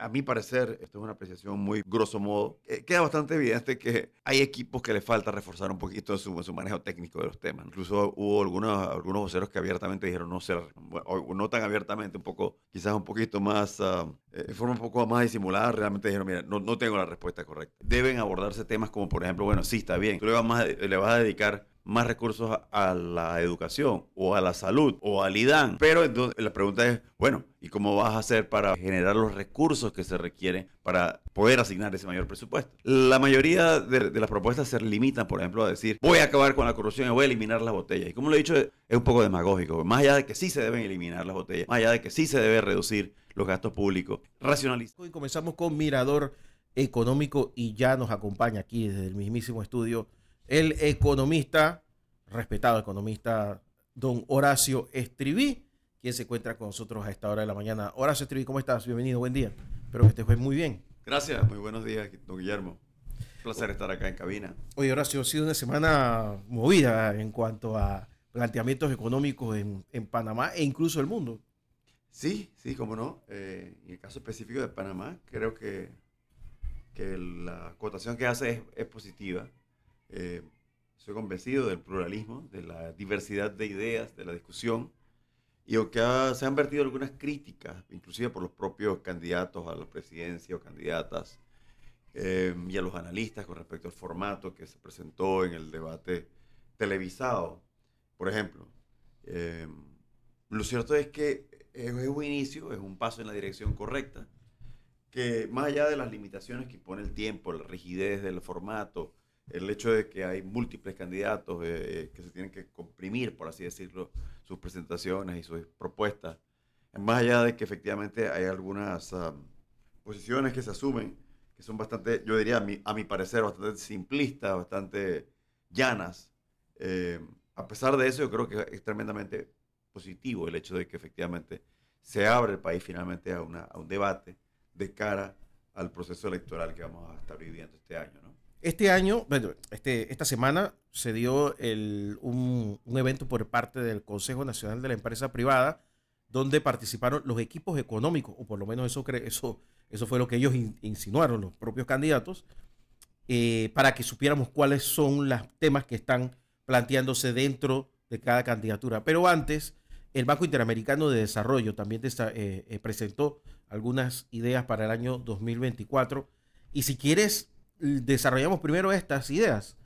a mi parecer, esto es una apreciación muy grosso modo, eh, queda bastante evidente que hay equipos que le falta reforzar un poquito su, su manejo técnico de los temas. Incluso hubo algunos, algunos voceros que abiertamente dijeron no ser, no tan abiertamente, un poco, quizás un poquito más, ah, eh, de forma un poco más disimulada, realmente dijeron, mira, no, no tengo la respuesta correcta. Deben abordarse temas como, por ejemplo, bueno, sí, está bien, tú le más, le vas a dedicar más recursos a, la educación o a la salud o al IDAN. Pero entonces la pregunta es, bueno, ¿y cómo vas a hacer para generar los recursos que se requieren para poder asignar ese mayor presupuesto? La mayoría de, las propuestas se limitan, por ejemplo, a decir, voy a acabar con la corrupción y voy a eliminar las botellas. Y como lo he dicho, es un poco demagógico. Más allá de que sí se deben eliminar las botellas, más allá de que sí se debe reducir los gastos públicos, racionalizar. Hoy comenzamos con Mirador Económico y ya nos acompaña aquí desde el mismísimo estudio el economista, respetado economista, don Horacio Estribí, quien se encuentra con nosotros a esta hora de la mañana. Horacio Estribí, ¿cómo estás? Bienvenido, buen día. Espero que te muy bien. Gracias, muy buenos días, don Guillermo. Un placer estar acá en cabina. Oye, Horacio, ha sido una semana movida en cuanto a planteamientos económicos en, Panamá e incluso el mundo. Sí, sí, cómo no. Eh, en el caso específico de Panamá, creo que, que la cotación que hace es positiva. Eh, soy convencido del pluralismo, de la diversidad de ideas, de la discusión, y aunque se han vertido algunas críticas, inclusive por los propios candidatos a la presidencia o candidatas, eh, y a los analistas con respecto al formato que se presentó en el debate televisado, por ejemplo, eh, lo cierto es que es un inicio, es un paso en la dirección correcta, que más allá de las limitaciones que impone el tiempo, la rigidez del formato, el hecho de que hay múltiples candidatos eh, eh, que se tienen que comprimir, por así decirlo, sus presentaciones y sus propuestas, más allá de que efectivamente hay algunas posiciones que se asumen que son bastante, yo diría, a mi, parecer, bastante simplistas, bastante llanas. Em, a pesar de eso, yo creo que es tremendamente positivo el hecho de que efectivamente se abre el país finalmente a, a un debate de cara al proceso electoral que vamos a estar viviendo este año. ¿no? Este año, bueno, este, esta semana se dio un, evento por parte del Consejo Nacional de la Empresa Privada, donde participaron los equipos económicos, o por lo menos eso, eso, eso fue lo que ellos insinuaron, los propios candidatos, eh, para que supiéramos cuáles son los temas que están planteándose dentro de cada candidatura. Pero antes, el Banco Interamericano de Desarrollo también eh, eh, presentó algunas ideas para el año 2024. Y si quieres desarrollamos primero estas ideas.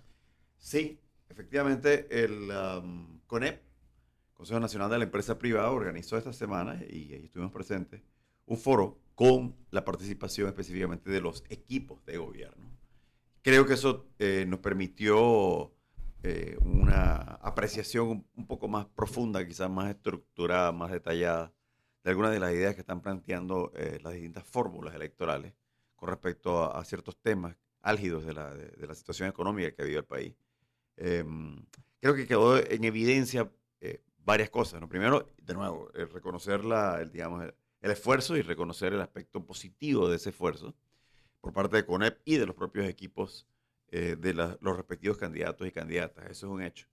Sí, efectivamente, el um, CONEP, Consejo Nacional de la Empresa Privada, organizó esta semana, y ahí estuvimos presentes, un foro con la participación específicamente de los equipos de gobierno. Creo que eso eh, nos permitió eh, una apreciación un poco más profunda, quizás más estructurada, más detallada, de algunas de las ideas que están planteando eh, las distintas fórmulas electorales con respecto a, ciertos temas álgidos de la, de, la situación económica que vive el país. Em, creo que quedó en evidencia eh, varias cosas. ¿no? Primero, de nuevo, el reconocer la, el, digamos, el, esfuerzo y reconocer el aspecto positivo de ese esfuerzo por parte de CONEP y de los propios equipos eh, de los respectivos candidatos y candidatas. Eso es un hecho.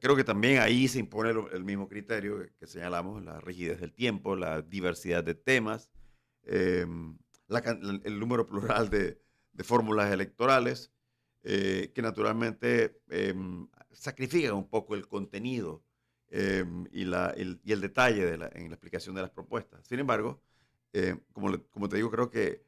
Creo que también ahí se impone el, mismo criterio que, señalamos, la rigidez del tiempo, la diversidad de temas, em, el número plural de, de fórmulas electorales eh, que naturalmente em, sacrifican un poco el contenido em, y, la, el, y, el, detalle en la explicación de las propuestas. Sin embargo, em, como, como, te digo, creo que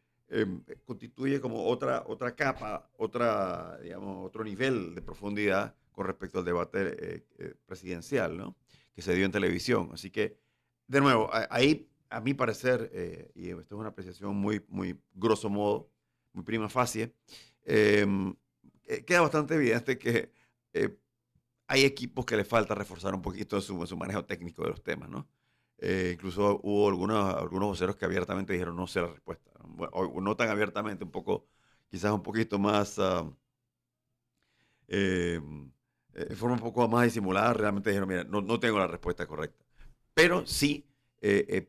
constituye como otra, otra capa, otra, digamos, otro nivel de profundidad con respecto al debate eh, eh, presidencial ¿no? que se dio en televisión. Así que, de nuevo, ahí, a mi parecer, y esto es una apreciación muy, muy grosso modo, muy prima Facie, em, eh, queda bastante evidente que eh, hay equipos que le falta reforzar un poquito su, su, manejo técnico de los temas, ¿no? Eh, incluso hubo algunos, algunos voceros que abiertamente dijeron no sé la respuesta. O, no tan abiertamente, un poco, quizás un poquito más, ah, em, de forma un poco más disimulada, realmente dijeron, mira, no, tengo la respuesta correcta. Pero sí,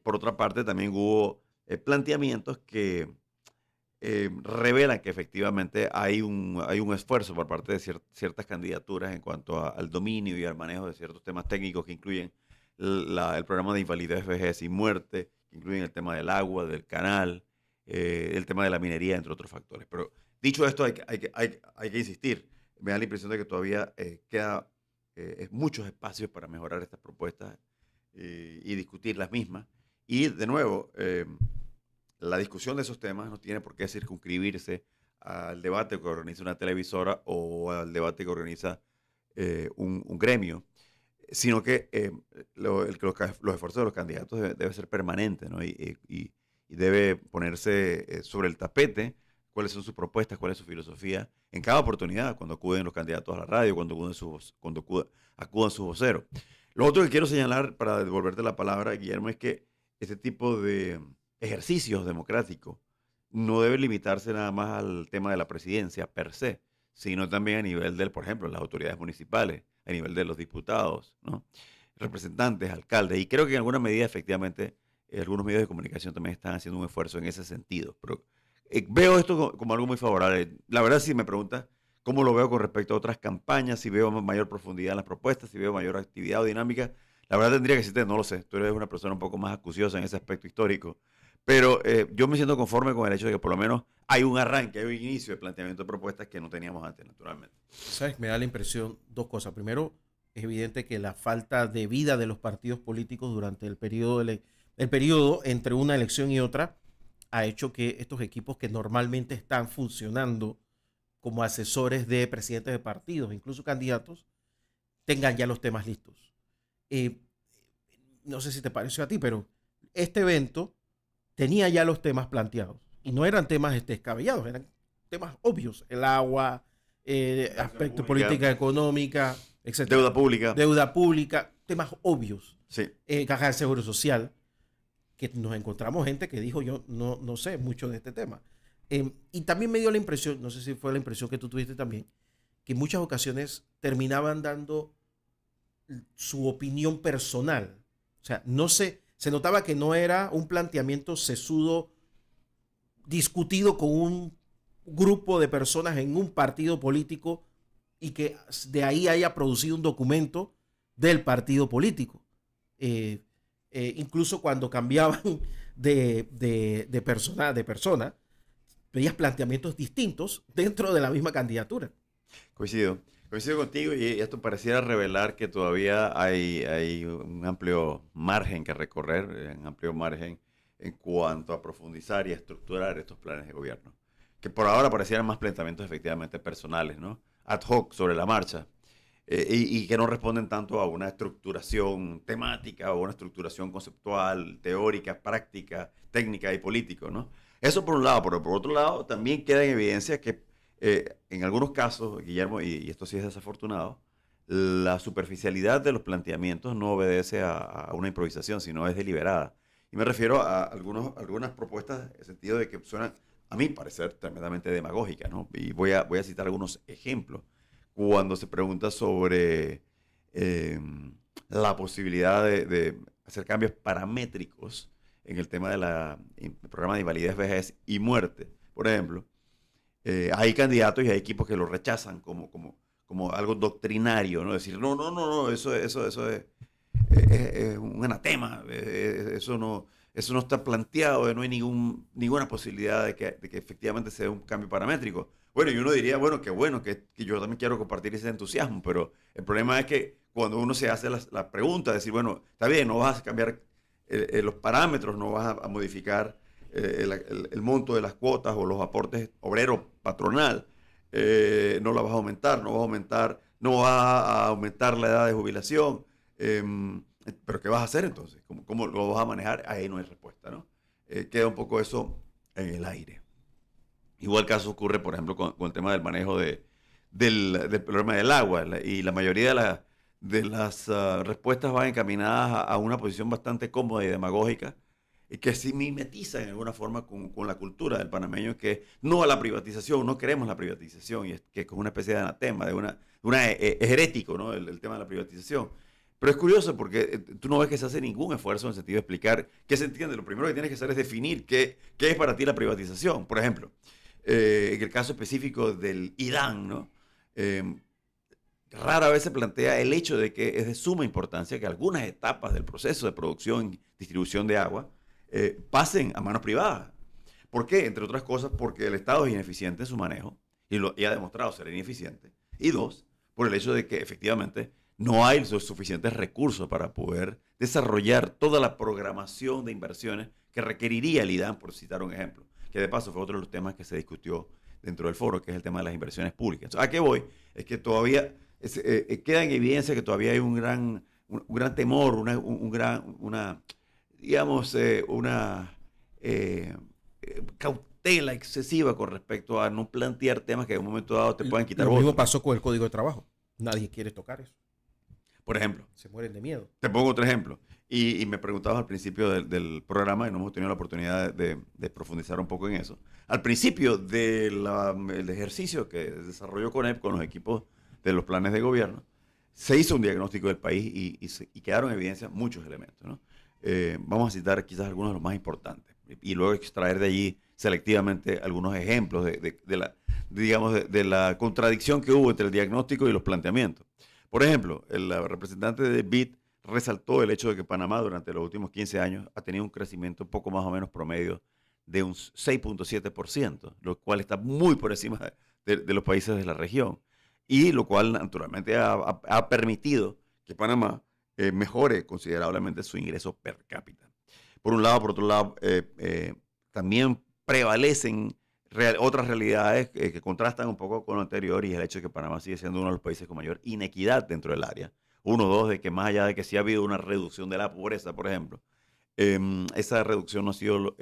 por otra parte, también hubo planteamientos que eh, revelan que efectivamente hay un, hay un esfuerzo por parte de ciertas candidaturas en cuanto al dominio y al manejo de ciertos temas técnicos que incluyen el programa de invalidez, vejez y muerte, que incluyen el tema del agua, del canal, eh, el tema de la minería, entre otros factores. Pero dicho esto, hay, hay, hay, hay que insistir. Me da la impresión de que todavía eh, queda muchos espacios para mejorar estas propuestas y discutir las mismas. Y de nuevo, la discusión de esos temas no tiene por qué circunscribirse al debate que organiza una televisora o al debate que organiza eh, un, gremio, sino que eh, los, esfuerzos de los candidatos deben debe ser permanentes ¿no? y, debe ponerse eh, sobre el tapete cuáles son sus propuestas, cuál es su filosofía en cada oportunidad, cuando acuden los candidatos a la radio, cuando acuden sus, cuando acudan sus voceros. Lo otro que quiero señalar para devolverte la palabra, Guillermo, es que este tipo de, ejercicios democráticos no debe limitarse nada más al tema de la presidencia per se, sino también a nivel del, por ejemplo, las autoridades municipales, a nivel de los diputados, ¿no? representantes, alcaldes. Y creo que en alguna medida, efectivamente, eh, algunos medios de comunicación también están haciendo un esfuerzo en ese sentido. Pero eh, veo esto como algo muy favorable. La verdad, si me preguntas cómo lo veo con respecto a otras campañas, si veo mayor profundidad en las propuestas, si veo mayor actividad o dinámica, la verdad tendría que decirte, no lo sé, tú eres una persona un poco más acuciosa en ese aspecto histórico. Pero eh, yo me siento conforme con el hecho de que por lo menos hay un arranque, hay un inicio de planteamiento de propuestas que no teníamos antes, naturalmente. ¿Sabes? Me da la impresión dos cosas. Primero, es evidente que la falta de vida de los partidos políticos durante el periodo, el, periodo entre una elección y otra ha hecho que estos equipos que normalmente están funcionando como asesores de presidentes de partidos, incluso candidatos, tengan ya los temas listos. Eh, no sé si te pareció a ti, pero este evento tenía ya los temas planteados. Y no eran temas este, descabellados, eran temas obvios. El agua, eh, aspecto política económica, etc. Deuda pública. Deuda pública, temas obvios. Sí. Eh, caja de Seguro Social, que nos encontramos gente que dijo yo no, no sé mucho de este tema. Em, y también me dio la impresión, no sé si fue la impresión que tú tuviste también, que en muchas ocasiones terminaban dando su opinión personal. O sea, no sé se notaba que no era un planteamiento sesudo discutido con un grupo de personas en un partido político y que de ahí haya producido un documento del partido político. Eh, eh, incluso cuando cambiaban de, persona, de persona, veías planteamientos distintos dentro de la misma candidatura. Coincido. Coincido contigo y esto pareciera revelar que todavía hay, hay un amplio margen que recorrer, un amplio margen en cuanto a profundizar y a estructurar estos planes de gobierno, que por ahora parecieran más planteamientos efectivamente personales, ¿no? ad hoc, sobre la marcha, eh, y, que no responden tanto a una estructuración temática o una estructuración conceptual, teórica, práctica, técnica y político. ¿no? Eso por un lado, pero por otro lado también queda en evidencia que eh, en algunos casos, Guillermo, y, esto sí es desafortunado, la superficialidad de los planteamientos no obedece a, una improvisación, sino es deliberada. Y me refiero a algunos, algunas propuestas en el sentido de que suenan, a mí parecer, tremendamente demagógicas, Y voy a, voy a citar algunos ejemplos. Cuando se pregunta sobre em, la posibilidad de, hacer cambios paramétricos en el tema del programa de invalidez, vejez y muerte, por ejemplo, eh, hay candidatos y hay equipos que lo rechazan como, como, como algo doctrinario, ¿no? Decir, no, no, no, no, eso, eso, eso es, un anatema, eh, eh, eso no, eso no está planteado, no hay ningún, ninguna posibilidad de que, efectivamente sea un cambio paramétrico. Bueno, y uno diría, bueno, qué bueno, que, yo también quiero compartir ese entusiasmo, pero el problema es que cuando uno se hace la, la pregunta, decir, bueno, está bien, no vas a cambiar los parámetros, no vas a modificar eh, el, monto de las cuotas o los aportes obrero patronal, eh, no la vas a aumentar, no vas a aumentar, no va a aumentar la edad de jubilación. Em, pero ¿qué vas a hacer entonces? ¿Cómo, lo vas a manejar? Ahí no hay respuesta, ¿no? Eh, queda un poco eso en el aire. Igual caso ocurre, por ejemplo, con, el tema del manejo del, problema del agua. y la mayoría de, de las ah, respuestas van encaminadas a, una posición bastante cómoda y demagógica que se mimetiza en alguna forma con, la cultura del panameño, que no a la privatización, no queremos la privatización, y es, que es como una especie de anatema, de una, eh, eh, es herético ¿no? el, tema de la privatización. Pero es curioso porque eh, tú no ves que se hace ningún esfuerzo en el sentido de explicar qué se entiende. Lo primero que tienes que hacer es definir qué, es para ti la privatización. Por ejemplo, en el caso específico del IDAN, ¿no? Em, rara vez se plantea el hecho de que es de suma importancia que algunas etapas del proceso de producción y distribución de agua eh, pasen a manos privadas. ¿Por qué? Entre otras cosas, porque el Estado es ineficiente en su manejo y, lo, ha demostrado ser ineficiente. Y dos, por el hecho de que efectivamente no hay suficientes recursos para poder desarrollar toda la programación de inversiones que requeriría el IDAN, por citar un ejemplo, que de paso fue otro de los temas que se discutió dentro del foro, que es el tema de las inversiones públicas. ¿A qué voy? Es que todavía eh, eh, queda en evidencia que todavía hay un gran, un, gran temor, una, un gran, una, digamos, eh, una eh, eh, cautela excesiva con respecto a no plantear temas que en un momento dado te puedan quitar Lo mismo pasó con el Código de Trabajo. Nadie quiere tocar eso. Por ejemplo. Se mueren de miedo. Te pongo otro ejemplo. Y, me preguntabas al principio del, programa, y no hemos tenido la oportunidad de, profundizar un poco en eso. Al principio del ejercicio que desarrolló CONEP con los equipos de los planes de gobierno, se hizo un diagnóstico del país y, y quedaron en evidencia muchos elementos. ¿no? Eh, vamos a citar quizás algunos de los más importantes y luego extraer de allí selectivamente algunos ejemplos de, la, digamos, de, la contradicción que hubo entre el diagnóstico y los planteamientos. Por ejemplo, el representante de BIT resaltó el hecho de que Panamá durante los últimos 15 años ha tenido un crecimiento poco más o menos promedio de un 6.7%, lo cual está muy por encima de, los países de la región, y lo cual naturalmente ha permitido que Panamá eh, mejore considerablemente su ingreso per cápita. Por un lado, por otro lado, eh, eh, también prevalecen otras realidades que contrastan un poco con lo anterior y el hecho de que Panamá sigue siendo uno de los países con mayor inequidad dentro del área. Uno, dos, de que más allá de que sí ha habido una reducción de la pobreza, por ejemplo, em, esa reducción no ha sido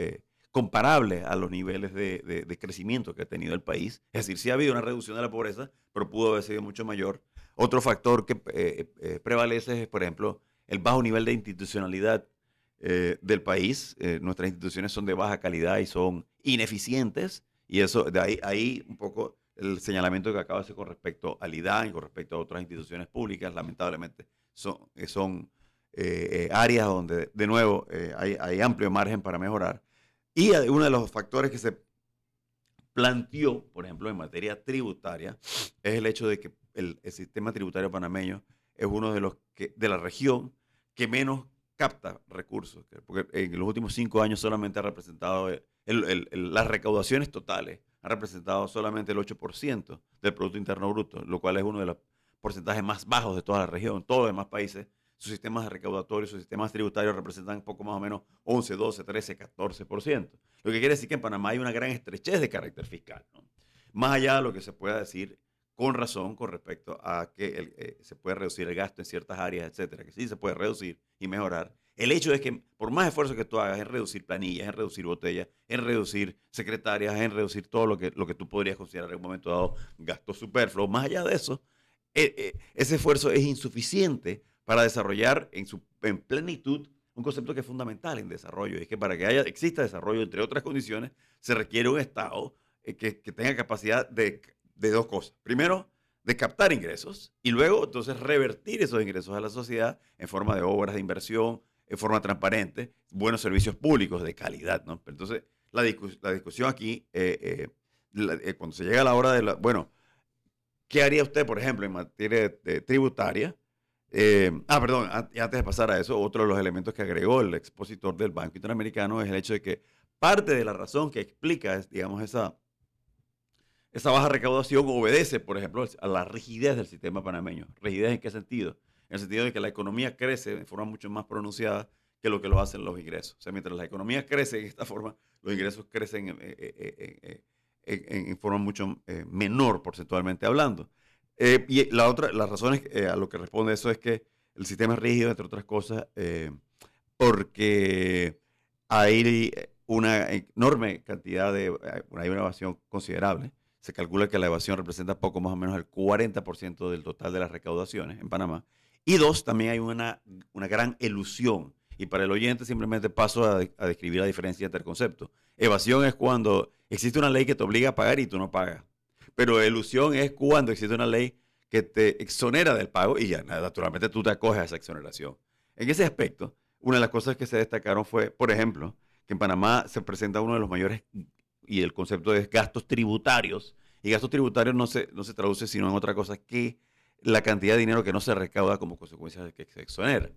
comparable a los niveles de, de, crecimiento que ha tenido el país. Es decir, sí ha habido una reducción de la pobreza, pero pudo haber sido mucho mayor. Otro factor que eh, eh, prevalece es, por ejemplo, el bajo nivel de institucionalidad eh, del país. nuestras instituciones son de baja calidad y son ineficientes. Y eso, de ahí, ahí un poco el señalamiento que acaba de hacer con respecto al IDAN y con respecto a otras instituciones públicas, lamentablemente, son, son áreas donde, de nuevo, hay, hay amplio margen para mejorar. Y uno de los factores que se planteó, por ejemplo, en materia tributaria, es el hecho de que el, sistema tributario panameño es uno de los que, de la región que menos capta recursos, porque en los últimos cinco años solamente ha representado las recaudaciones totales, ha representado solamente el 8% del Producto Interno Bruto, lo cual es uno de los porcentajes más bajos de toda la región. Todos los demás países, sus sistemas recaudatorios, sus sistemas tributarios representan poco más o menos 11, 12, 13, 14%. Lo que quiere decir que en Panamá hay una gran estrechez de carácter fiscal. Más allá de lo que se pueda decir con razón con respecto a que eh, se puede reducir el gasto en ciertas áreas, etcétera, que sí se puede reducir y mejorar. El hecho es que por más esfuerzo que tú hagas en reducir planillas, en reducir botellas, en reducir secretarias, en reducir todo lo que, lo que tú podrías considerar en un momento dado gasto superfluo, más allá de eso, e, e, ese esfuerzo es insuficiente para desarrollar en, su, plenitud un concepto que es fundamental en desarrollo. es que para que haya, exista desarrollo, entre otras condiciones, se requiere un Estado eh, que tenga capacidad de de dos cosas. Primero, de captar ingresos y luego entonces revertir esos ingresos a la sociedad en forma de obras de inversión, en forma transparente, buenos servicios públicos de calidad, ¿no? Pero entonces, la, discusión aquí, eh, eh, eh, cuando se llega a la hora de la, bueno, ¿qué haría usted, por ejemplo, en materia tributaria? ah, perdón, antes de pasar a eso, otro de los elementos que agregó el expositor del Banco Interamericano es el hecho de que parte de la razón que explica, digamos, esa esa baja recaudación obedece, por ejemplo, a la rigidez del sistema panameño. ¿Rigidez en qué sentido? En el sentido de que la economía crece de forma mucho más pronunciada que lo que lo hacen los ingresos. O sea, mientras la economía crece de esta forma, los ingresos crecen eh, eh, eh, en, forma mucho menor porcentualmente hablando. y la otra, las razones a lo que responde eso es que el sistema es rígido, entre otras cosas, porque hay una enorme cantidad de, hay una evasión considerable se calcula que la evasión representa poco más o menos el 40% del total de las recaudaciones en Panamá. Y dos, también hay una, una gran elusión. Y para el oyente simplemente paso a, describir la diferencia entre el concepto. Evasión es cuando existe una ley que te obliga a pagar y tú no pagas. Pero elusión es cuando existe una ley que te exonera del pago y ya naturalmente tú te acoges a esa exoneración. En ese aspecto, una de las cosas que se destacaron fue, por ejemplo, que en Panamá se presenta uno de los mayores y el concepto de gastos tributarios. Y gastos tributarios no se, no se traduce sino en otra cosa que la cantidad de dinero que no se recauda como consecuencia de que se exonera.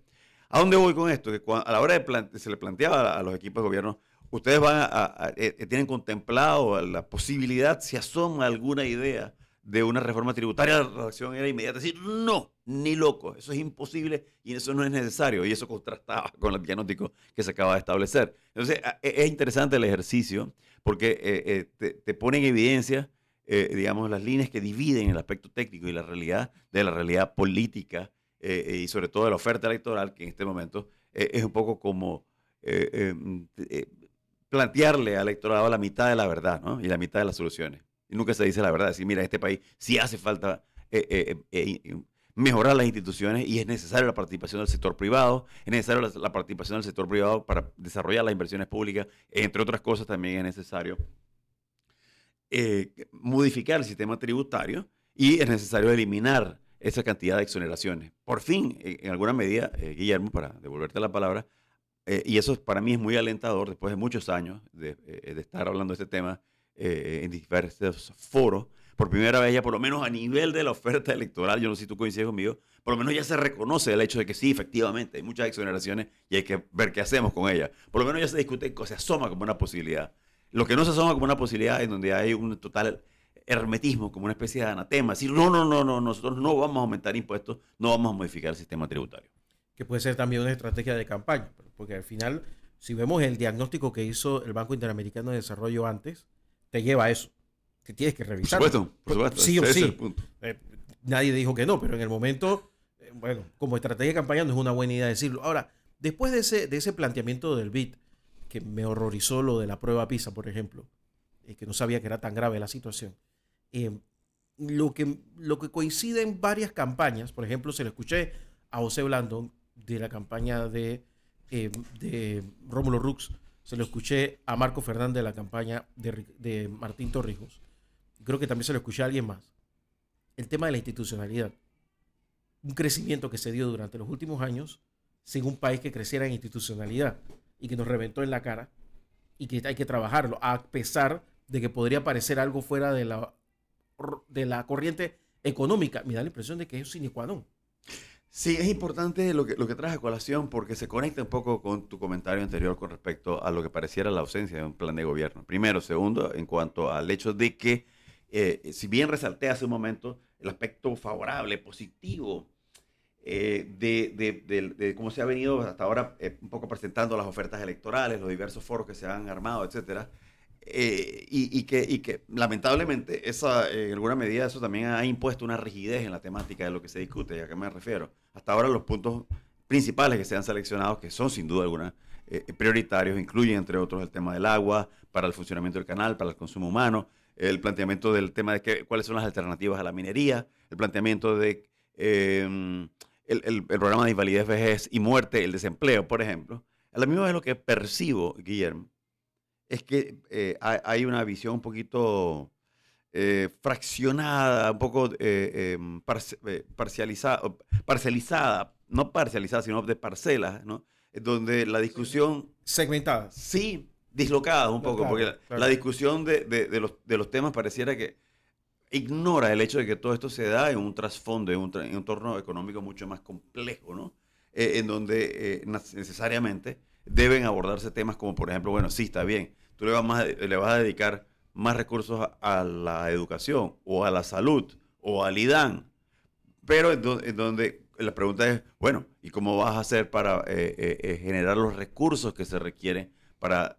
¿A dónde voy con esto? Que a la hora de se le planteaba a, los equipos de gobierno, ustedes van a, eh, eh, tienen contemplado la posibilidad, si asoma alguna idea de una reforma tributaria, la reacción era inmediata, decir, no, ni loco, eso es imposible y eso no es necesario. Y eso contrastaba con el diagnóstico que se acaba de establecer. Entonces, e, es interesante el ejercicio porque eh, eh, te, te, pone en evidencia, eh, digamos, las líneas que dividen el aspecto técnico y la realidad de la realidad política y sobre todo de la oferta electoral, que en este momento es un poco como mm, plantearle al electorado la mitad de la verdad y la mitad de las soluciones. Y nunca se dice la verdad, decir, mira, este país sí hace falta mejorar las instituciones y es necesaria la participación del sector privado, es necesaria la, participación del sector privado para desarrollar las inversiones públicas, entre otras cosas también es necesario eh, modificar el sistema tributario y es necesario eliminar esa cantidad de exoneraciones. Por fin, en alguna medida, eh, Guillermo, para devolverte la palabra, eh, y eso para mí es muy alentador después de muchos años de, de estar hablando de este tema en diversos foros, por primera vez ya, por lo menos a nivel de la oferta electoral, yo no sé si tú coincides conmigo, por lo menos ya se reconoce el hecho de que sí, efectivamente, hay muchas exoneraciones y hay que ver qué hacemos con ellas. Por lo menos ya se discute, se asoma como una posibilidad. Lo que no se asoma como una posibilidad es donde hay un total hermetismo, como una especie de anatema, decir, no, no, no, no, nosotros no vamos a aumentar impuestos, no vamos a modificar el sistema tributario. Que puede ser también una estrategia de campaña, porque al final, si vemos el diagnóstico que hizo el Banco Interamericano de Desarrollo antes, te lleva a eso que tienes que revisar. Por supuesto, por pues, supuesto. Sí o sí. Eh, nadie dijo que no, pero en el momento, eh, bueno, como estrategia de campaña no es una buena idea decirlo. Ahora, después de ese, de ese planteamiento del BIT, que me horrorizó lo de la prueba PISA, por ejemplo, eh, que no sabía que era tan grave la situación, lo, que, lo que coincide en varias campañas, por ejemplo, se lo escuché a José Blandón de la campaña de, de Rómulo Rux, se lo escuché a Marco Fernández de la campaña de, de Martín Torrijos creo que también se lo escuché a alguien más, el tema de la institucionalidad. Un crecimiento que se dio durante los últimos años sin un país que creciera en institucionalidad y que nos reventó en la cara y que hay que trabajarlo, a pesar de que podría parecer algo fuera de la, de la corriente económica. Me da la impresión de que es sine qua non. Sí, es importante lo que, lo que traes a colación porque se conecta un poco con tu comentario anterior con respecto a lo que pareciera la ausencia de un plan de gobierno. Primero, segundo, en cuanto al hecho de que eh, eh, si bien resalté hace un momento el aspecto favorable, positivo, eh, de, cómo se ha venido hasta ahora un poco presentando las ofertas electorales, los diversos foros que se han armado, etcétera, y, que, lamentablemente esa, en alguna medida eso también ha impuesto una rigidez en la temática de lo que se discute, ¿a qué me refiero? Hasta ahora los puntos principales que se han seleccionado, que son sin duda alguna prioritarios, incluyen entre otros el tema del agua, para el funcionamiento del canal, para el consumo humano, el planteamiento del tema de cuáles son las alternativas a la minería, el planteamiento de em, el, programa de invalidez, vejez y muerte, el desempleo, por ejemplo. A la misma vez lo que percibo, Guillermo, es que eh, hay una visión un poquito eh, fraccionada, un poco eh, em, parcializada, no parcializada, sino de parcelas, ¿no? donde la discusión... Segmentada. Sí, dislocadas un poco, porque la, discusión de, los, de, los, temas pareciera que ignora el hecho de que todo esto se da en un trasfondo, en un, entorno económico mucho más complejo, ¿no? Eh, en donde eh, necesariamente deben abordarse temas como, por ejemplo, bueno, sí, está bien, tú le vas, más, le vas a dedicar más recursos a, la educación o a la salud o al IDAN, pero en, donde la pregunta es, bueno, ¿y cómo vas a hacer para eh, generar los recursos que se requieren para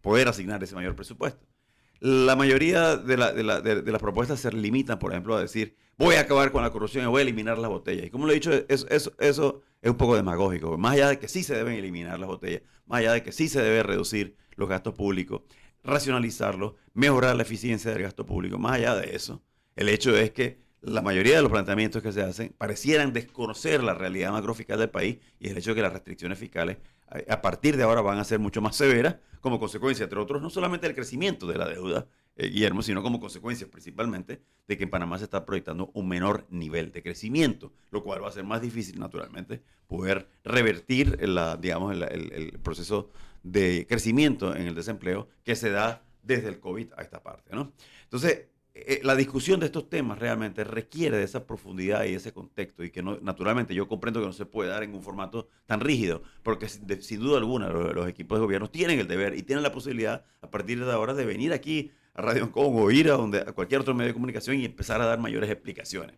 poder asignar ese mayor presupuesto. La mayoría de, las propuestas se limitan, por ejemplo, a decir, voy a acabar con la corrupción y voy a eliminar las botellas. Y como lo he dicho, eso, es un poco demagógico. Más allá de que sí se deben eliminar las botellas, más allá de que sí se deben reducir los gastos públicos, racionalizarlos, mejorar la eficiencia del gasto público, más allá de eso, el hecho es que la mayoría de los planteamientos que se hacen parecieran desconocer la realidad macrofiscal del país y el hecho de que las restricciones fiscales a partir de ahora van a ser mucho más severas como consecuencia, entre otros, no solamente del crecimiento de la deuda, eh, Guillermo, sino como consecuencia principalmente de que en Panamá se está proyectando un menor nivel de crecimiento, lo cual va a ser más difícil, naturalmente, poder revertir la, digamos, el, el proceso de crecimiento en el desempleo que se da desde el COVID a esta parte. ¿no? Entonces, eh, la discusión de estos temas realmente requiere de esa profundidad y ese contexto y que no, naturalmente yo comprendo que no se puede dar en un formato tan rígido, porque sin duda alguna los, equipos de gobierno tienen el deber y tienen la posibilidad a partir de ahora de venir aquí a Radio Congo o ir a, donde, a cualquier otro medio de comunicación y empezar a dar mayores explicaciones.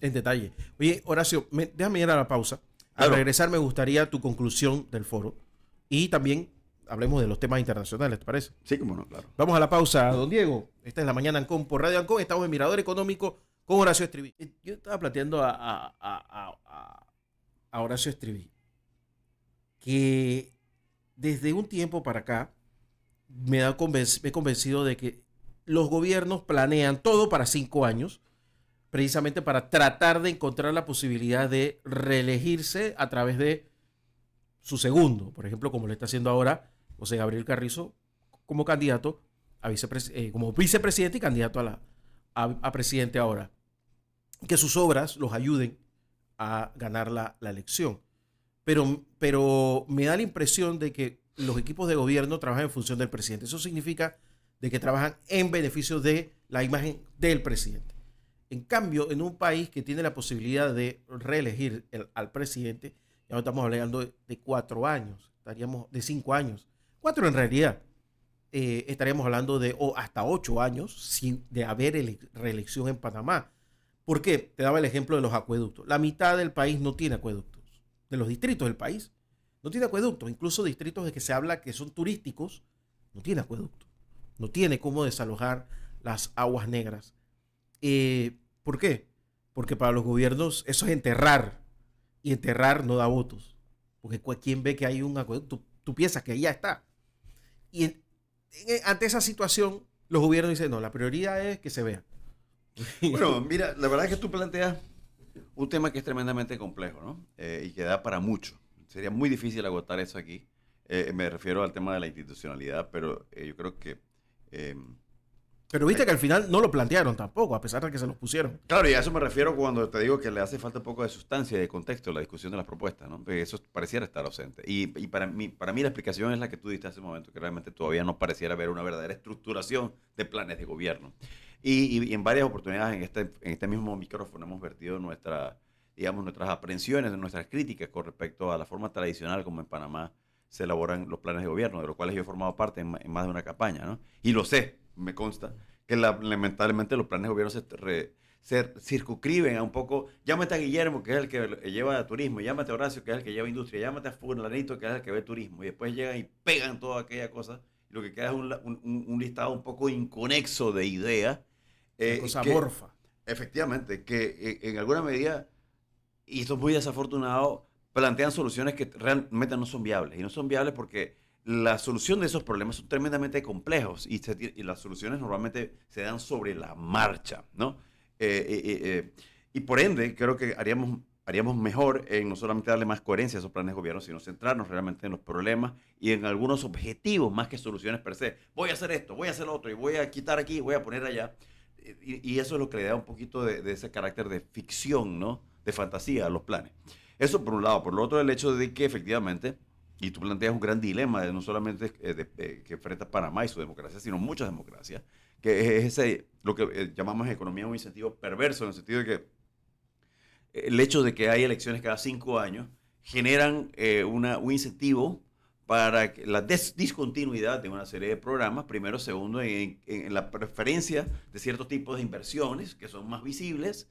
En detalle. Oye, Horacio, déjame ir a la pausa. Al regresar me gustaría tu conclusión del foro y también hablemos de los temas internacionales, ¿te parece? Sí, como no, claro. Vamos a la pausa, don Diego. Esta es la mañana Ancon por Radio Ancon. Estamos en Mirador Económico con Horacio Estribí. Eh, yo estaba planteando a, Horacio Estribí que desde un tiempo para acá me, me he convencido de que los gobiernos planean todo para cinco años, precisamente para tratar de encontrar la posibilidad de reelegirse a través de su segundo, por ejemplo, como lo está haciendo ahora José Gabriel Carrizo como candidato a eh, vicepresidente y candidato a, la, presidente ahora. Que sus obras los ayuden a ganar la, elección. Pero, pero me da la impresión de que los equipos de gobierno trabajan en función del presidente. Eso significa de que trabajan en beneficio de la imagen del presidente. En cambio, en un país que tiene la posibilidad de reelegir al presidente, ya no estamos hablando de, de, cuatro años, estaríamos de cinco años, Cuatro en realidad. Eh, estaríamos hablando de hasta ocho años sin, de haber reelección en Panamá. ¿Por qué? Te daba el ejemplo de los acueductos. La mitad del país no tiene acueductos, de los distritos del país. No tiene acueductos, incluso distritos de que se habla que son turísticos, no tiene acueducto. No tiene cómo desalojar las aguas negras. Eh, ¿Por qué? Porque para los gobiernos eso es enterrar. Y enterrar no da votos. Porque quien ve que hay un acueducto, tú, piensas que ya está. Y ante esa situación, los gobiernos dicen, no, la prioridad es que se vea. Bueno, mira, la verdad es que tú planteas un tema que es tremendamente complejo, ¿no? Eh, y que da para mucho. Sería muy difícil agotar eso aquí. Eh, me refiero al tema de la institucionalidad, pero eh, yo creo que em, pero viste que al final no lo plantearon tampoco, a pesar de que se los pusieron. Claro, y a eso me refiero cuando te digo que le hace falta un poco de sustancia y de contexto a la discusión de las propuestas, ¿no? eso pareciera estar ausente. Y, para, mí, para mí la explicación es la que tú diste hace un momento, que realmente todavía no pareciera haber una verdadera estructuración de planes de gobierno. Y, en varias oportunidades en este, en este mismo micrófono hemos vertido nuestra, digamos, nuestras aprensiones, nuestras críticas con respecto a la forma tradicional como en Panamá se elaboran los planes de gobierno, de los cuales yo he formado parte en, más de una campaña, ¿no? Y lo sé, me consta, que lamentablemente los planes de gobierno se, circunscriben a un poco, llámate a Guillermo, que es el que lleva turismo, llámate a Horacio, que es el que lleva industria, llámate a Fulanito, que es el que ve turismo, y después llegan y pegan toda aquella cosa, y lo que queda es un, un, listado un poco inconexo de ideas. Eh, cosa Efectivamente, que eh, en alguna medida, y esto es muy desafortunado, plantean soluciones que realmente no son viables. Y no son viables porque la solución de esos problemas son tremendamente complejos y, las soluciones normalmente se dan sobre la marcha, ¿no? Eh, eh, eh, y por ende, creo que haríamos, haríamos mejor en no solamente darle más coherencia a esos planes de gobierno, sino centrarnos realmente en los problemas y en algunos objetivos más que soluciones per se. Voy a hacer esto, voy a hacer otro, y voy a quitar aquí, voy a poner allá. Y, eso es lo que le da un poquito de, de ese carácter de ficción, ¿no? De fantasía a los planes. Eso por un lado. Por lo otro, el hecho de que efectivamente, y tú planteas un gran dilema, de no solamente eh, eh, que enfrenta Panamá y su democracia, sino muchas democracias, que es ese, lo que eh, llamamos economía un incentivo perverso, en el sentido de que el hecho de que hay elecciones cada cinco años generan una, un incentivo para la discontinuidad de una serie de programas, primero, segundo, en, la preferencia de ciertos tipos de inversiones que son más visibles,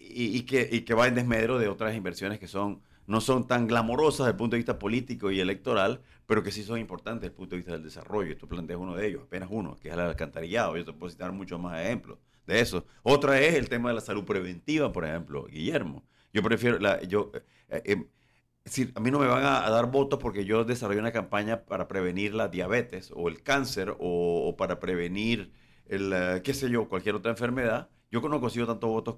y, que, y que va en desmedro de otras inversiones que son no son tan glamorosas desde el punto de vista político y electoral, pero que sí son importantes desde el punto de vista del desarrollo. Tú planteas uno de ellos, apenas uno, que es el alcantarillado. Yo te puedo citar muchos más ejemplos de eso. Otra es el tema de la salud preventiva, por ejemplo, Guillermo. Yo prefiero, la, yo, eh, eh, em, a mí no me van a, dar votos porque yo desarrollé una campaña para prevenir la diabetes o el cáncer o, para prevenir el, eh, qué sé yo, cualquier otra enfermedad yo no consigo tantos votos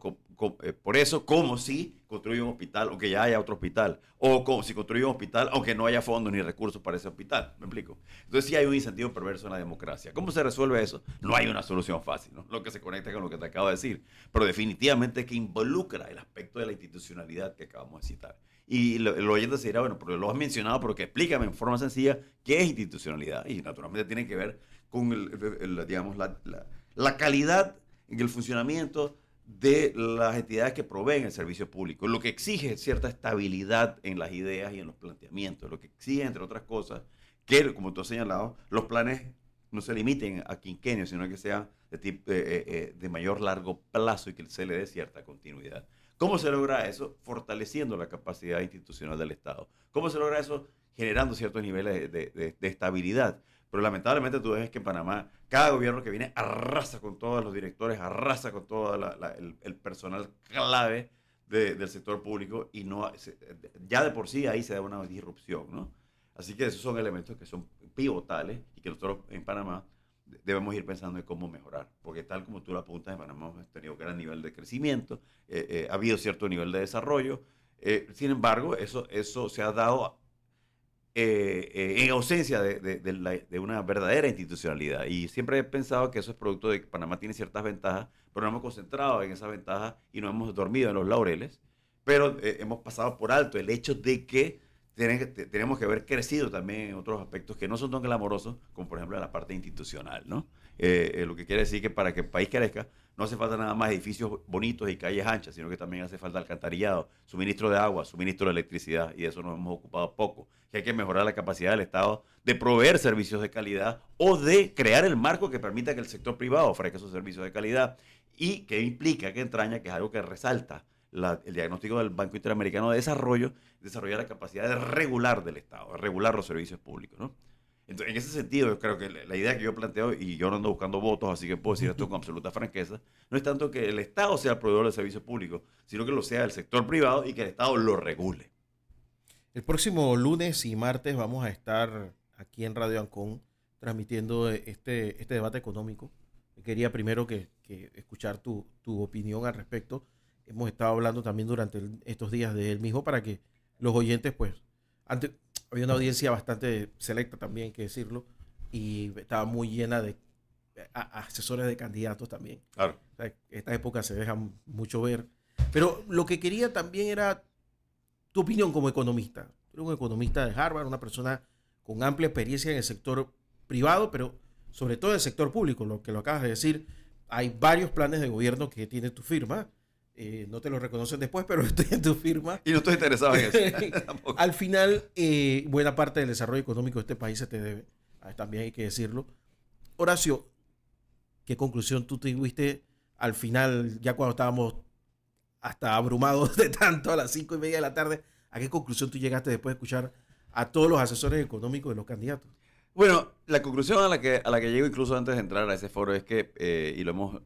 eh, por eso como si construye un hospital aunque ya haya otro hospital. O como si construye un hospital aunque no haya fondos ni recursos para ese hospital. ¿Me explico? Entonces sí hay un incentivo perverso en la democracia. ¿Cómo se resuelve eso? No hay una solución fácil, ¿no? Lo que se conecta con lo que te acabo de decir. Pero definitivamente que involucra el aspecto de la institucionalidad que acabamos de citar. Y el oyente se dirá, bueno, pero lo has mencionado, pero explícame en forma sencilla qué es institucionalidad. Y naturalmente tiene que ver con, digamos, la, la, la calidad en el funcionamiento de las entidades que proveen el servicio público. Lo que exige cierta estabilidad en las ideas y en los planteamientos. Lo que exige, entre otras cosas, que, como tú has señalado, los planes no se limiten a quinquenios, sino que sean de, eh, eh, eh, de mayor largo plazo y que se le dé cierta continuidad. ¿Cómo se logra eso? Fortaleciendo la capacidad institucional del Estado. ¿Cómo se logra eso? Generando ciertos niveles de estabilidad. Pero lamentablemente tú ves que en Panamá cada gobierno que viene arrasa con todos los directores, arrasa con todo el, personal clave del sector público y no ya de por sí ahí se da una disrupción, ¿no? Así que esos son elementos que son pivotales y que nosotros en Panamá debemos ir pensando en cómo mejorar, porque tal como tú lo apuntas, en Panamá hemos tenido gran nivel de crecimiento, eh, eh, ha habido cierto nivel de desarrollo, eh, sin embargo, eso, eso se ha dado eh, en ausencia de, una verdadera institucionalidad. Y siempre he pensado que eso es producto de que Panamá tiene ciertas ventajas, pero no hemos concentrado en esas ventajas y no hemos dormido en los laureles, pero eh, hemos pasado por alto el hecho de que tenemos que haber crecido también en otros aspectos que no son tan glamorosos, como por ejemplo la parte institucional, ¿no? Eh, eh, lo que quiere decir que para que el país crezca no hace falta nada más edificios bonitos y calles anchas, sino que también hace falta alcantarillado, suministro de agua, suministro de electricidad, y eso nos hemos ocupado poco. Que hay que mejorar la capacidad del Estado de proveer servicios de calidad o de crear el marco que permita que el sector privado ofrezca esos servicios de calidad y que implica, que entraña, que es algo que resalta el diagnóstico del Banco Interamericano de Desarrollo, desarrollar la capacidad de regular del Estado, de regular los servicios públicos, ¿no? en ese sentido, yo creo que la idea que yo planteo, y yo no ando buscando votos, así que puedo decir esto con absoluta franqueza, no es tanto que el Estado sea el proveedor de servicios públicos, sino que lo sea el sector privado y que el Estado lo regule. El próximo lunes y martes vamos a estar aquí en Radio Ancón transmitiendo este, este debate económico. Quería primero que, escuchar tu, tu opinión al respecto Hemos estado hablando también durante estos días de él mismo para que los oyentes, pues, antes había una audiencia bastante selecta también, hay que decirlo, y estaba muy llena de asesores de candidatos también. Claro. esta época se deja mucho ver. Pero lo que quería también era tu opinión como economista. Tú eres un economista de Harvard, una persona con amplia experiencia en el sector privado, pero sobre todo en el sector público, lo que lo acabas de decir. Hay varios planes de gobierno que tiene tu firma eh, no te lo reconocen después, pero estoy en tu firma. Y no estoy interesado en eso. Al final, eh, buena parte del desarrollo económico de este país se te debe. Ah, también hay que decirlo. Horacio, ¿qué conclusión tú tuviste al final, ya cuando estábamos hasta abrumados de tanto a las cinco y media de la tarde? ¿A qué conclusión tú llegaste después de escuchar a todos los asesores económicos de los candidatos? Bueno, la conclusión a la que, a la que llego incluso antes de entrar a ese foro es que, eh, y lo hemos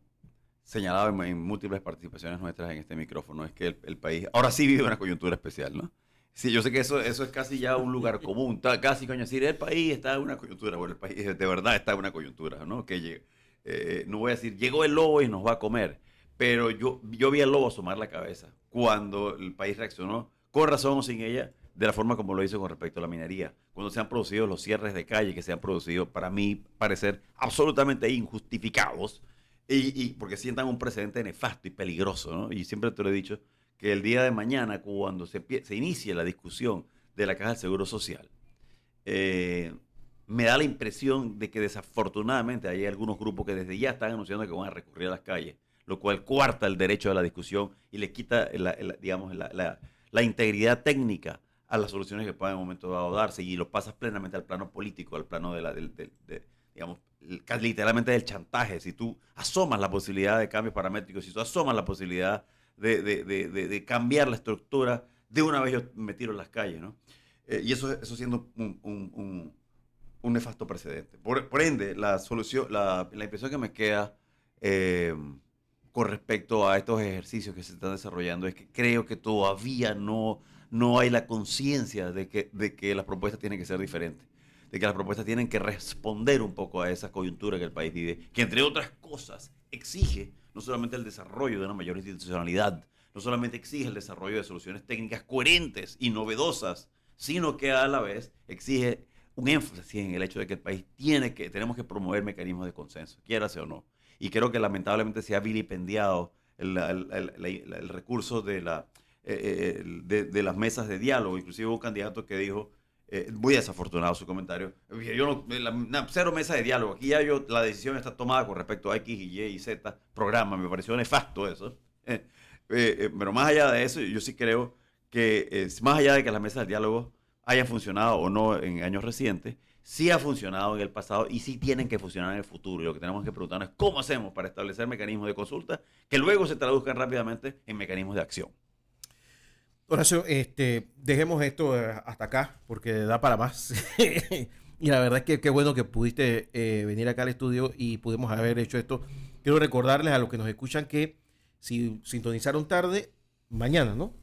señalado en, múltiples participaciones nuestras en este micrófono es que el, país ahora sí vive una coyuntura especial, ¿no? Sí, yo sé que eso, eso es casi ya un lugar común, está casi coño decir, el país está en una coyuntura, bueno, el país de verdad está en una coyuntura, ¿no? Que eh, no voy a decir, llegó el lobo y nos va a comer, pero yo, yo vi al lobo asomar la cabeza cuando el país reaccionó, con razón o sin ella, de la forma como lo hizo con respecto a la minería. Cuando se han producido los cierres de calle que se han producido, para mí parecer absolutamente injustificados, y, porque sientan un precedente nefasto y peligroso, ¿no? Y siempre te lo he dicho, que el día de mañana, cuando se, se inicie la discusión de la Caja del Seguro Social, eh, me da la impresión de que desafortunadamente hay algunos grupos que desde ya están anunciando que van a recurrir a las calles, lo cual cuarta el derecho a la discusión y le quita, la, digamos, la, integridad técnica a las soluciones que puedan en un momento dado darse y lo pasas plenamente al plano político, al plano de la, digamos, literalmente del chantaje. Si tú asomas la posibilidad de cambios paramétricos, si tú asomas la posibilidad de, de, de, cambiar la estructura, de una vez yo me tiro en las calles, ¿no? Eh, y eso, eso siendo un, nefasto precedente. Por, ende, la solución, la, impresión que me queda eh, con respecto a estos ejercicios que se están desarrollando es que creo que todavía no, no hay la conciencia de que, de que las propuestas tienen que ser diferentes de que las propuestas tienen que responder un poco a esa coyuntura que el país vive, que entre otras cosas exige no solamente el desarrollo de una mayor institucionalidad, no solamente exige el desarrollo de soluciones técnicas coherentes y novedosas, sino que a la vez exige un énfasis en el hecho de que el país tiene que, tenemos que promover mecanismos de consenso, quiérase o no. Y creo que lamentablemente se ha vilipendiado el, recurso de, la, eh, eh, de, las mesas de diálogo. Inclusive hubo un candidato que dijo eh, muy desafortunado su comentario. Yo no, eh, cero mesa de diálogo. Aquí ya yo, la decisión está tomada con respecto a X, Y y Z programa. Me pareció nefasto eso. Eh, pero más allá de eso, yo sí creo que más allá de que las mesas de diálogo hayan funcionado o no en años recientes, sí ha funcionado en el pasado y sí tienen que funcionar en el futuro. Y lo que tenemos que preguntarnos es cómo hacemos para establecer mecanismos de consulta que luego se traduzcan rápidamente en mecanismos de acción. Horacio, este, dejemos esto eh, hasta acá porque da para más. y la verdad es que qué bueno que pudiste eh, venir acá al estudio y pudimos haber hecho esto. Quiero recordarles a los que nos escuchan que si sintonizaron tarde, mañana, ¿no?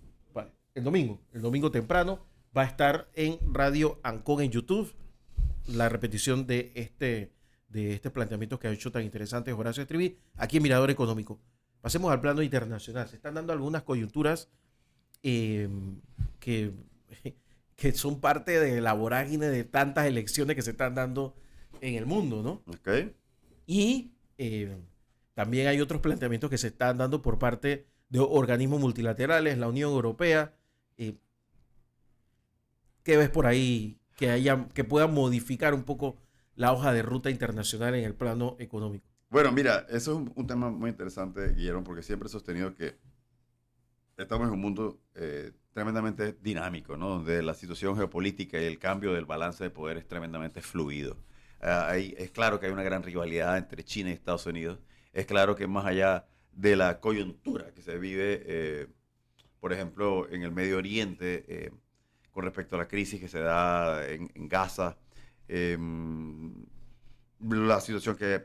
El domingo, el domingo temprano, va a estar en Radio Ancón en YouTube la repetición de este, de este planteamiento que ha hecho tan interesante Horacio Estribí aquí en Mirador Económico. Pasemos al plano internacional. Se están dando algunas coyunturas Em, que, que son parte de la vorágine de tantas elecciones que se están dando en el mundo, ¿no? Ok. Y em, también hay otros planteamientos que se están dando por parte de organismos multilaterales, la Unión Europea. Eh, ¿Qué ves por ahí que, haya, que pueda modificar un poco la hoja de ruta internacional en el plano económico? Bueno, mira, eso es un, un tema muy interesante, Guillermo, porque siempre he sostenido que estamos en un mundo eh, tremendamente dinámico, donde la situación geopolítica y el cambio del balance de poder es tremendamente fluido. Ah, es claro que hay una gran rivalidad entre China y Estados Unidos. Es claro que más allá de la coyuntura que se vive, eh, por ejemplo, en el Medio Oriente, eh, con respecto a la crisis que se da en Gaza, em, la situación que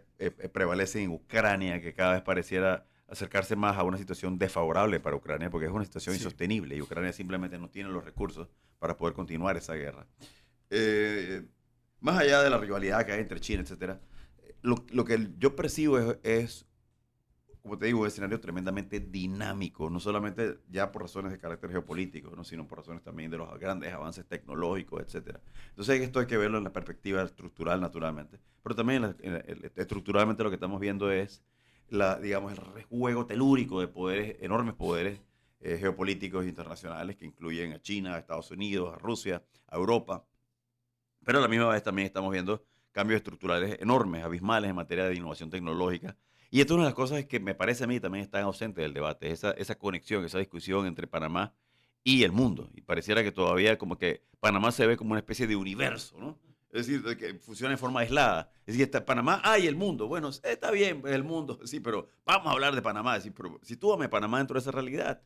prevalece en Ucrania, que cada vez pareciera acercarse más a una situación desfavorable para Ucrania, porque es una situación insostenible y Ucrania simplemente no tiene los recursos para poder continuar esa guerra. Eh, más allá de la rivalidad que hay entre China, etcétera, lo, que yo percibo es, como te digo, un escenario tremendamente dinámico, no solamente ya por razones de carácter geopolítico, ¿no? sino por razones también de los grandes avances tecnológicos, etcétera. Entonces esto hay que verlo en la perspectiva estructural, naturalmente, pero también estructuralmente lo que estamos viendo es digamos, el juego telúrico de poderes, enormes poderes eh, geopolíticos internacionales que incluyen a China, a Estados Unidos, a Rusia, a Europa. Pero a la misma vez también estamos viendo cambios estructurales enormes, abismales en materia de innovación tecnológica. Y esto es una de las cosas que me parece a mí también está ausente del debate, esa, esa conexión, esa discusión entre Panamá y el mundo. Y pareciera que todavía como que Panamá se ve como una especie de universo, ¿no? Es decir, que funciona de forma aislada. Es decir, está Panamá, ¡ay, el mundo. Bueno, está bien, el mundo, sí, pero vamos a hablar de Panamá. Sí, pero sitúame Panamá dentro de esa realidad.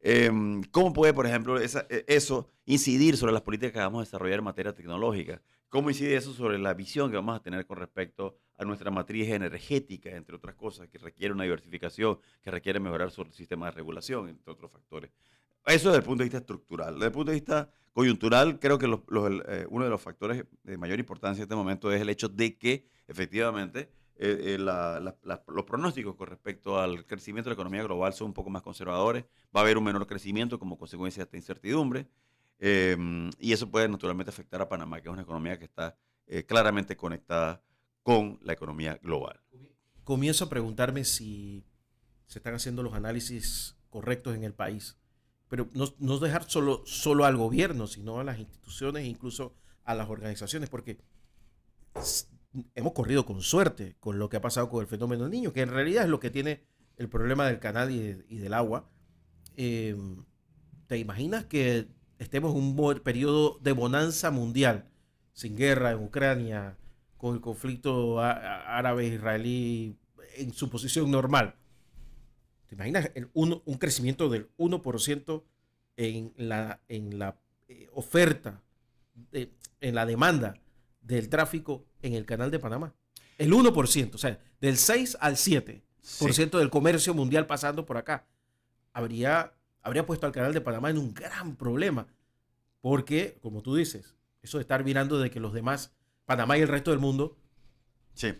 Em, ¿Cómo puede, por ejemplo, e, eso incidir sobre las políticas que vamos a desarrollar en materia tecnológica? ¿Cómo incide eso sobre la visión que vamos a tener con respecto a nuestra matriz energética, entre otras cosas, que requiere una diversificación, que requiere mejorar su sistema de regulación, entre otros factores? Eso desde el punto de vista estructural. Desde el punto de vista coyuntural, creo que eh, uno de los factores de mayor importancia en este momento es el hecho de que efectivamente eh, eh, los pronósticos con respecto al crecimiento de la economía global son un poco más conservadores, va a haber un menor crecimiento como consecuencia de esta incertidumbre em, y eso puede naturalmente afectar a Panamá, que es una economía que está claramente conectada con la economía global. Comienzo a preguntarme si se están haciendo los análisis correctos en el país pero no, dejar solo, solo al gobierno, sino a las instituciones e incluso a las organizaciones, porque hemos corrido con suerte con lo que ha pasado con el fenómeno del niño, que en realidad es lo que tiene el problema del canal y, del agua. Em, ¿Te imaginas que estemos en un periodo de bonanza mundial, sin guerra en Ucrania, con el conflicto árabe-israelí en su posición normal? ¿Te imaginas un crecimiento del 1% en la, en la eh, oferta, en la demanda del tráfico en el canal de Panamá? El 1%, o sea, del 6 al 7% del comercio mundial pasando por acá. Habría, habría puesto al canal de Panamá en un gran problema, porque, como tú dices, eso de estar mirando de que los demás, Panamá y el resto del mundo, sí.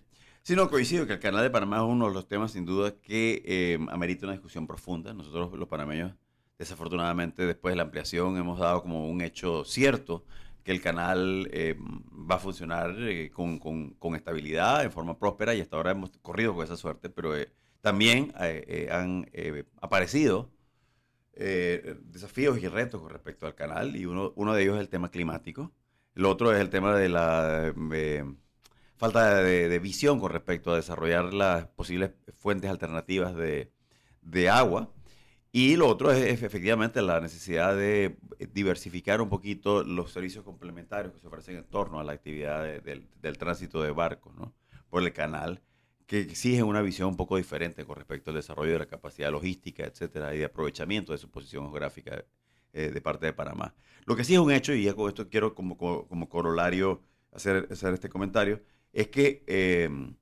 Sí, no, coincido que el canal de Panamá es uno de los temas sin duda que eh, amerita una discusión profunda. Nosotros los panameños, desafortunadamente, después de la ampliación hemos dado como un hecho cierto que el canal eh, va a funcionar eh, con, estabilidad, en forma próspera, y hasta ahora hemos corrido con esa suerte, pero también han aparecido desafíos y retos con respecto al canal, y uno, uno de ellos es el tema climático, el otro es el tema de la falta de, visión con respecto a desarrollar las posibles fuentes alternativas de, agua. Y lo otro es, efectivamente la necesidad de eh, diversificar un poquito los servicios complementarios que se ofrecen en torno a la actividad del, tránsito de barcos ¿no? por el canal, que exige una visión un poco diferente con respecto al desarrollo de la capacidad logística, etcétera, y de aprovechamiento de su posición geográfica eh, de parte de Panamá. Lo que sí es un hecho, y con esto quiero como, corolario hacer este comentario, es que em,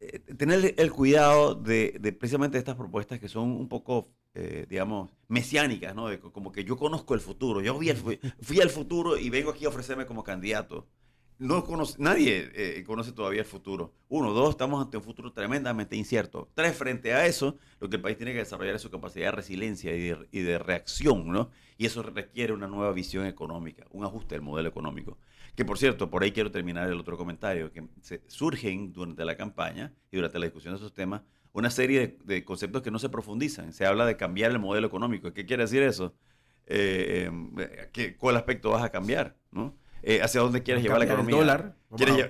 eh, tener el cuidado de, de, precisamente estas propuestas que son un poco, eh, digamos, mesiánicas, ¿no? como que yo conozco el futuro, yo fui, al futuro y vengo aquí a ofrecerme como candidato. No nadie eh, conoce todavía el futuro. Uno, dos, estamos ante un futuro tremendamente incierto. Tres, frente a eso, lo que el país tiene que desarrollar es su capacidad de resiliencia y de, reacción, ¿no? Y eso requiere una nueva visión económica, un ajuste del modelo económico. Que por cierto, por ahí quiero terminar el otro comentario, que se, surgen durante la campaña y durante la discusión de esos temas una serie de, conceptos que no se profundizan. Se habla de cambiar el modelo económico. ¿Qué quiere decir eso? Eh, em, ¿Cuál aspecto vas a cambiar? ¿no? Eh, ¿Hacia dónde quieres llevar la economía? dólar.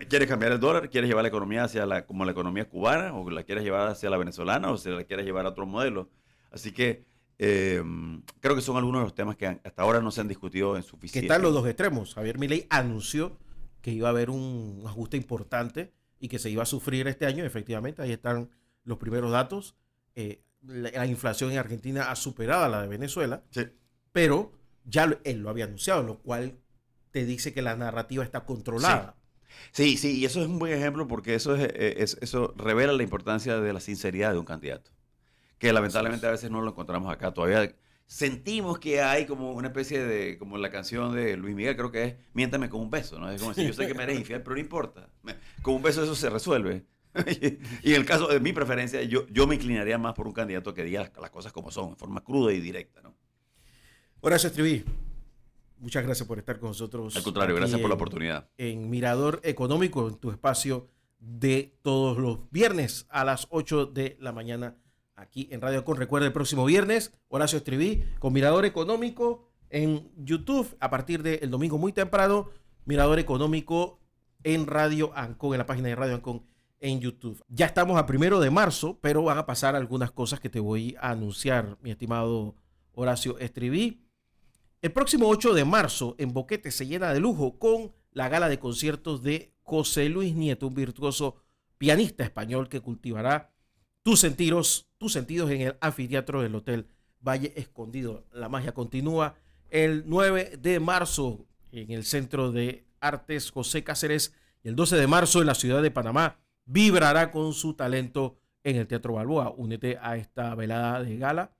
¿Quieres, cambiar el dólar? ¿Quieres llevar la economía hacia la, como la economía cubana? ¿O la quieres llevar hacia la venezolana? ¿O se la quieres llevar a otro modelo? Así que Em, creo que son algunos de los temas que hasta ahora no se han discutido en suficiente. Que están los dos extremos. Javier Milei anunció que iba a haber un ajuste importante y que se iba a sufrir este año. Efectivamente, ahí están los primeros datos. Eh, la, inflación en Argentina ha superado a la de Venezuela, pero ya él lo había anunciado, lo cual te dice que la narrativa está controlada. Sí. Sí, y eso es un buen ejemplo porque eso, eh, es, eso revela la importancia de la sinceridad de un candidato que lamentablemente a veces no lo encontramos acá. Todavía sentimos que hay como una especie de, como la canción de Luis Miguel, creo que es, miéntame con un beso, ¿no? Es como decir, yo sé que me eres infiel, pero no importa. Con un beso eso se resuelve. y en el caso de mi preferencia, yo, yo me inclinaría más por un candidato que diga las, cosas como son, en forma cruda y directa, ¿no? Horacio Estribí, muchas gracias por estar con nosotros. Al contrario, gracias por la oportunidad. En Mirador Económico, en tu espacio de todos los viernes a las 8 de la mañana aquí en Radio Con. Recuerda el próximo viernes, Horacio Estribí con Mirador Económico en YouTube a partir del domingo muy temprano. Mirador Económico en Radio Ancon, en la página de Radio Ancon en YouTube. Ya estamos a primero de marzo, pero van a pasar algunas cosas que te voy a anunciar, mi estimado Horacio Estribí. El próximo 8 de marzo en Boquete se llena de lujo con la gala de conciertos de José Luis Nieto, un virtuoso pianista español que cultivará tus sentidos, tus sentidos en el anfiteatro del Hotel Valle Escondido. La magia continúa el 9 de marzo en el Centro de Artes José Cáceres y el 12 de marzo en la ciudad de Panamá vibrará con su talento en el Teatro Balboa. Únete a esta velada de gala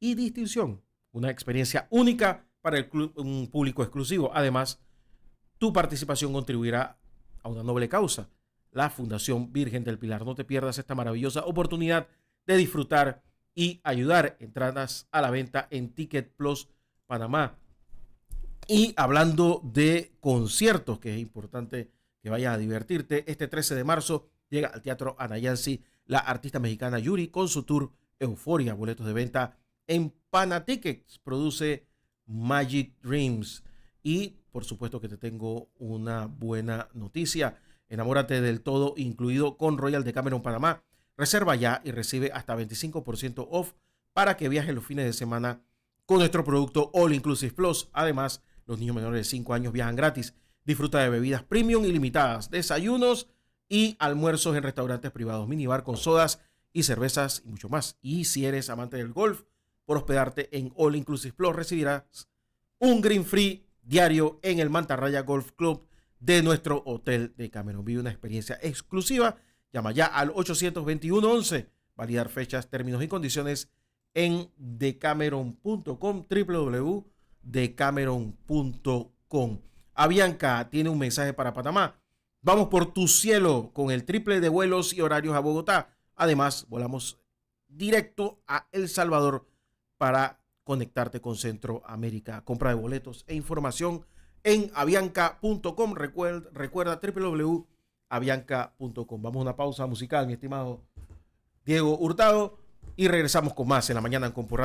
y distinción, una experiencia única para el un público exclusivo. Además, tu participación contribuirá a una noble causa la Fundación Virgen del Pilar. No te pierdas esta maravillosa oportunidad de disfrutar y ayudar. Entradas a la venta en Ticket Plus Panamá. Y hablando de conciertos, que es importante que vayas a divertirte, este 13 de marzo llega al Teatro Anayansi la artista mexicana Yuri con su tour Euforia, boletos de venta en Panatickets, produce Magic Dreams. Y por supuesto que te tengo una buena noticia Enamórate del todo, incluido con Royal de Cameron Panamá. Reserva ya y recibe hasta 25% off para que viajes los fines de semana con nuestro producto All Inclusive Plus. Además, los niños menores de 5 años viajan gratis. Disfruta de bebidas premium ilimitadas, desayunos y almuerzos en restaurantes privados, minibar con sodas y cervezas y mucho más. Y si eres amante del golf, por hospedarte en All Inclusive Plus recibirás un Green Free diario en el Mantarraya Golf Club de nuestro hotel de Cameron. Vive una experiencia exclusiva. Llama ya al 821-11. Validar fechas, términos y condiciones en decameron.com, www.decameron.com. Avianca tiene un mensaje para Panamá. Vamos por tu cielo con el triple de vuelos y horarios a Bogotá. Además, volamos directo a El Salvador para conectarte con Centroamérica. Compra de boletos e información en avianca.com. Recuerda, www.avianca.com. Vamos a una pausa musical, mi estimado Diego Hurtado, y regresamos con más en la mañana en Compu